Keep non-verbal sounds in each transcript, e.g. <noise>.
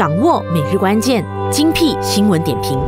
掌握每日关键，精辟新闻点评。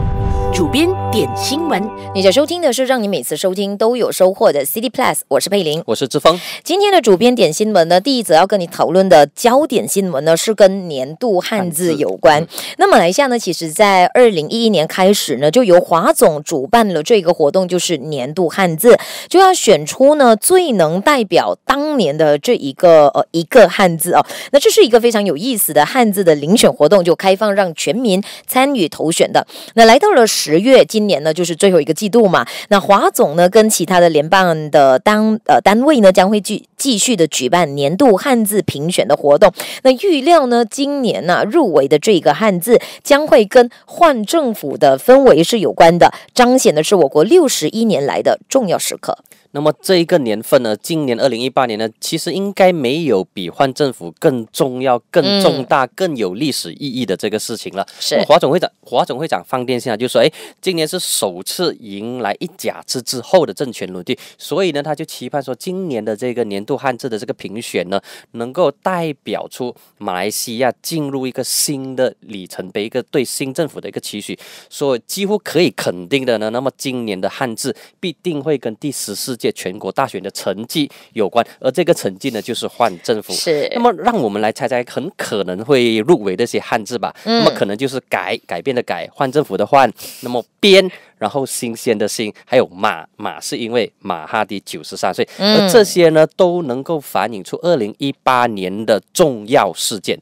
主编点新闻，你在收听的是让你每次收听都有收获的 City Plus。我是佩玲，我是志峰。今天的主编点新闻呢，第一则要跟你讨论的焦点新闻呢，是跟年度汉字有关。那马来西亚呢，其实，在二零一一年开始呢，就由华总主办了这个活动，就是年度汉字，就要选出呢最能代表当年的这一个呃一个汉字哦。那这是一个非常有意思的汉字的遴选活动，就开放让全民参与投选的。那来到了。十月，今年呢就是最后一个季度嘛。那华总呢，跟其他的联办的单呃单位呢，将会继继续的举办年度汉字评选的活动。那预料呢，今年呢入围的这个汉字将会跟换政府的氛围是有关的，彰显的是我国六十一年来的重要时刻。那么这一个年份呢？今年二零一八年呢，其实应该没有比换政府更重要、更重大、更有历史意义的这个事情了。是华总会长，华总会长放电信啊，就说：哎，今年是首次迎来一甲子之后的政权轮替，所以呢，他就期盼说，今年的这个年度汉字的这个评选呢，能够代表出马来西亚进入一个新的里程碑，一个对新政府的一个期许。所以几乎可以肯定的呢，那么今年的汉字必定会跟第十四。借全国大选的成绩有关，而这个成绩呢，就是换政府。是，那么让我们来猜猜，很可能会入围一些汉字吧。嗯，那么可能就是改改变的改，换政府的换，那么编，然后新鲜的新，还有马马是因为马哈迪九十三岁，嗯，而这些呢都能够反映出二零一八年的重要事件。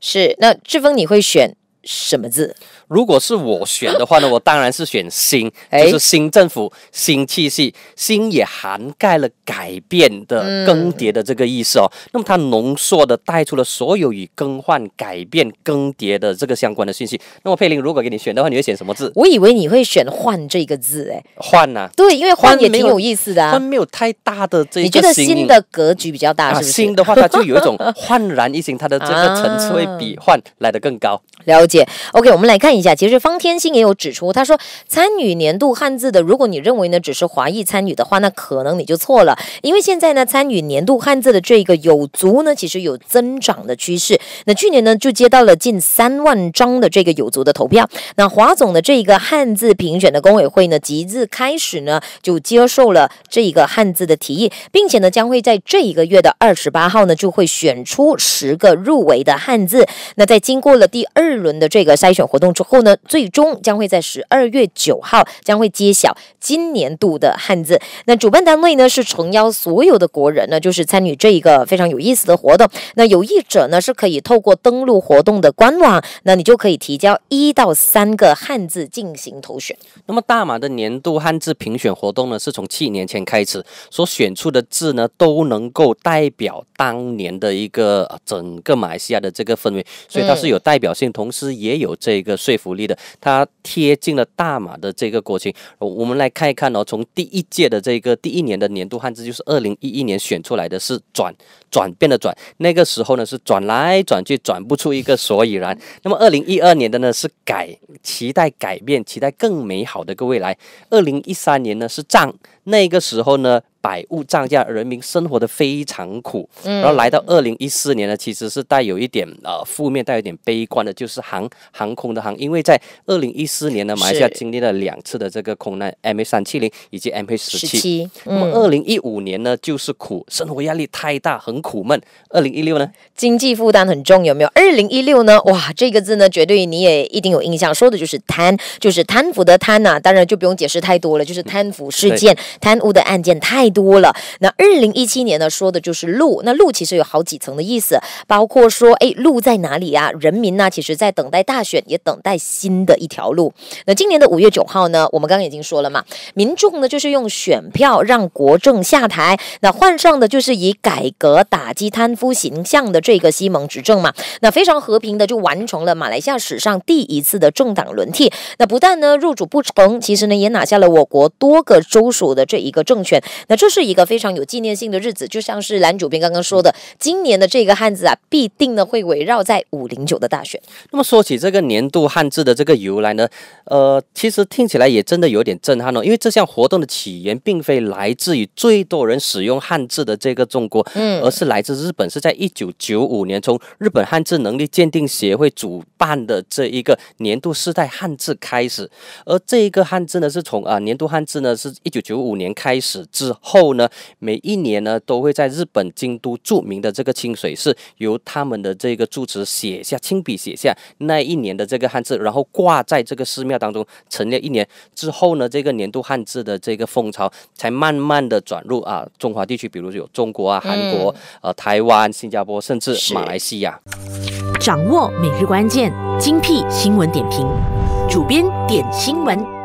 是，那志峰你会选？什么字？如果是我选的话呢，我当然是选新，就是新政府、新气息、新也涵盖了改变的更迭的这个意思哦。那么它浓缩的带出了所有与更换、改变、更迭的这个相关的信息。那么佩玲，如果给你选的话，你会选什么字？我以为你会选换这个字，哎，换呐，对，因为换也挺有意思的，换没有太大的这个新的格局比较大，新的话它就有一种 <laughs> 焕然一新，它的这个层次会比换来的更高。了。解。o k 我们来看一下，其实方天星也有指出，他说参与年度汉字的，如果你认为呢只是华裔参与的话，那可能你就错了，因为现在呢参与年度汉字的这个有族呢，其实有增长的趋势。那去年呢就接到了近三万张的这个有族的投票。那华总的这一个汉字评选的公委会呢，即日开始呢就接受了这一个汉字的提议，并且呢将会在这一个月的二十八号呢就会选出十个入围的汉字。那在经过了第二轮。的这个筛选活动之后呢，最终将会在十二月九号将会揭晓今年度的汉字。那主办单位呢是诚邀所有的国人呢，就是参与这一个非常有意思的活动。那有意者呢是可以透过登录活动的官网，那你就可以提交一到三个汉字进行投选。那么大马的年度汉字评选活动呢，是从七年前开始，所选出的字呢都能够代表当年的一个整个马来西亚的这个氛围，所以它是有代表性，同时。也有这个说服力的，它贴近了大马的这个国情。我们来看一看哦，从第一届的这个第一年的年度汉字，就是二零一一年选出来的是“转”，转变的“转”。那个时候呢，是转来转去，转不出一个所以然。那么二零一二年的呢，是改，期待改变，期待更美好的一个未来。二零一三年呢，是涨。那个时候呢。百物涨价，人民生活的非常苦。嗯，然后来到二零一四年呢，其实是带有一点呃负面，带有一点悲观的，就是航航空的航，因为在二零一四年呢，马来西亚经历了两次的这个空难，M A 三七零以及 M p 十七。那么二零一五年呢，就是苦，生活压力太大，很苦闷。二零一六呢，经济负担很重，有没有？二零一六呢，哇，这个字呢，绝对你也一定有印象，说的就是贪，就是贪腐的贪呐。当然就不用解释太多了，就是贪腐事件、贪污的案件太。多了。那二零一七年呢，说的就是路。那路其实有好几层的意思，包括说，哎，路在哪里呀？人民呢，其实，在等待大选，也等待新的一条路。那今年的五月九号呢，我们刚刚已经说了嘛，民众呢，就是用选票让国政下台，那换上的就是以改革、打击贪腐形象的这个西蒙执政嘛。那非常和平的就完成了马来西亚史上第一次的政党轮替。那不但呢入主不成，其实呢也拿下了我国多个州属的这一个政权。那这是一个非常有纪念性的日子，就像是蓝主编刚刚说的，今年的这个汉字啊，必定呢会围绕在五零九的大选。那么说起这个年度汉字的这个由来呢，呃，其实听起来也真的有点震撼哦，因为这项活动的起源并非来自于最多人使用汉字的这个中国，嗯，而是来自日本，是在一九九五年从日本汉字能力鉴定协会主办的这一个年度世代汉字开始，而这一个汉字呢，是从啊年度汉字呢是一九九五年开始之。后呢，每一年呢都会在日本京都著名的这个清水寺，由他们的这个住持写下亲笔写下那一年的这个汉字，然后挂在这个寺庙当中陈列一年之后呢，这个年度汉字的这个风潮才慢慢的转入啊中华地区，比如有中国啊、韩国、呃台湾、新加坡，甚至马来西亚。掌握每日关键精辟新闻点评，主编点新闻。